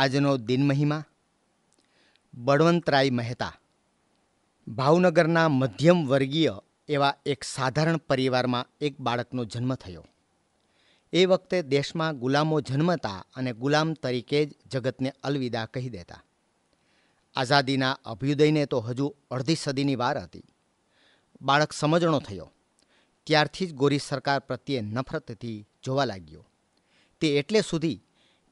આજનો દિન મહિમા બળવંતરાય મહેતા ભાવનગરના મધ્યમ વર્ગીય એવા એક સાધારણ પરિવારમાં એક બાળકનો જન્મ થયો એ વખતે દેશમાં ગુલામો જન્મતા અને ગુલામ તરીકે જ જગતને અલવિદા કહી દેતા આઝાદીના અભ્યુદયને તો હજુ અડધી સદીની વાર હતી બાળક સમજણો થયો ત્યારથી જ ગોરી સરકાર પ્રત્યે નફરતથી જોવા લાગ્યો તે એટલે સુધી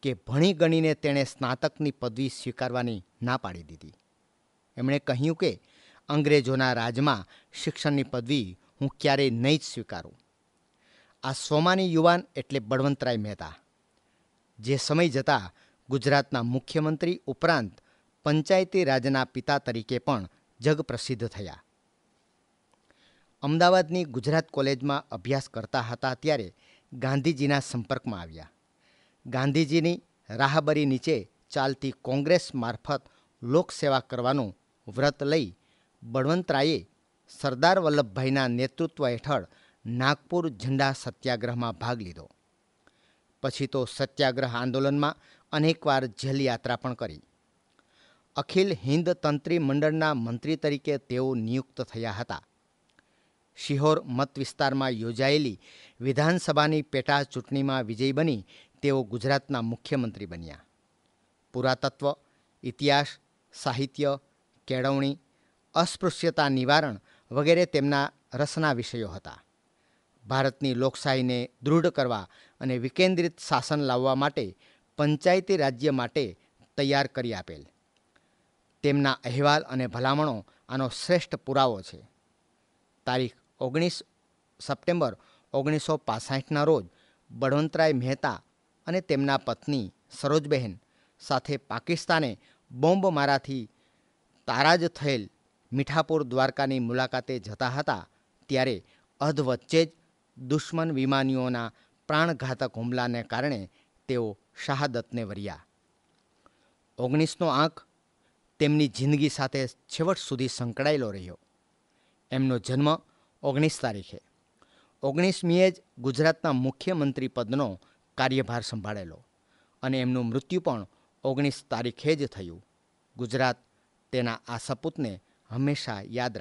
કે ભણી ગણીને તેણે સ્નાતકની પદવી સ્વીકારવાની ના પાડી દીધી એમણે કહ્યું કે અંગ્રેજોના રાજમાં શિક્ષણની પદવી હું ક્યારેય નહીં જ સ્વીકારું આ સોમાની યુવાન એટલે બળવંતરાય મહેતા જે સમય જતાં ગુજરાતના મુખ્યમંત્રી ઉપરાંત પંચાયતી રાજના પિતા તરીકે પણ જગપ્રસિદ્ધ થયા અમદાવાદની ગુજરાત કોલેજમાં અભ્યાસ કરતા હતા ત્યારે ગાંધીજીના સંપર્કમાં આવ્યા ગાંધીજીની રાહબરી નીચે ચાલતી કોંગ્રેસ મારફત લોકસેવા કરવાનું વ્રત લઈ બળવંતરાયે સરદાર વલ્લભભાઈના નેતૃત્વ હેઠળ નાગપુર ઝંડા સત્યાગ્રહમાં ભાગ લીધો પછી તો સત્યાગ્રહ આંદોલનમાં અનેકવાર જેલયાત્રા પણ કરી અખિલ હિન્દ તંત્રી મંડળના મંત્રી તરીકે તેઓ નિયુક્ત થયા હતા શિહોર મત વિસ્તારમાં યોજાયેલી વિધાનસભાની પેટા ચૂંટણીમાં વિજય બની તેઓ ગુજરાતના મુખ્યમંત્રી બન્યા પુરાતત્વ ઇતિહાસ સાહિત્ય કેળવણી અસ્પૃશ્યતા નિવારણ વગેરે તેમના રસના વિષયો હતા ભારતની લોકશાહીને દૃઢ કરવા અને વિકેન્દ્રિત શાસન લાવવા માટે પંચાયતી રાજ્ય માટે તૈયાર કરી આપેલ તેમના અહેવાલ અને ભલામણો આનો શ્રેષ્ઠ પુરાવો છે તારીખ ઓગણીસ સપ્ટેમ્બર ઓગણીસો પાસઠના રોજ બળવંતરાય મહેતા અને તેમના પત્ની સરોજબહેન સાથે પાકિસ્તાને બોમ્બ મારાથી તારાજ થયેલ મીઠાપુર દ્વારકાની મુલાકાતે જતા હતા ત્યારે અધવચ્ચે જ દુશ્મન વિમાનીઓના પ્રાણઘાતક હુમલાને કારણે તેઓ શહાદતને વર્યા ઓગણીસનો આંક તેમની જિંદગી સાથે છેવટ સુધી સંકળાયેલો રહ્યો એમનો જન્મ ઓગણીસ તારીખે ઓગણીસમીએ જ ગુજરાતના મુખ્યમંત્રી પદનો કાર્યભાર સંભાળેલો અને એમનું મૃત્યુ પણ ઓગણીસ તારીખે જ થયું ગુજરાત તેના આ સપૂતને હંમેશા યાદ રાખે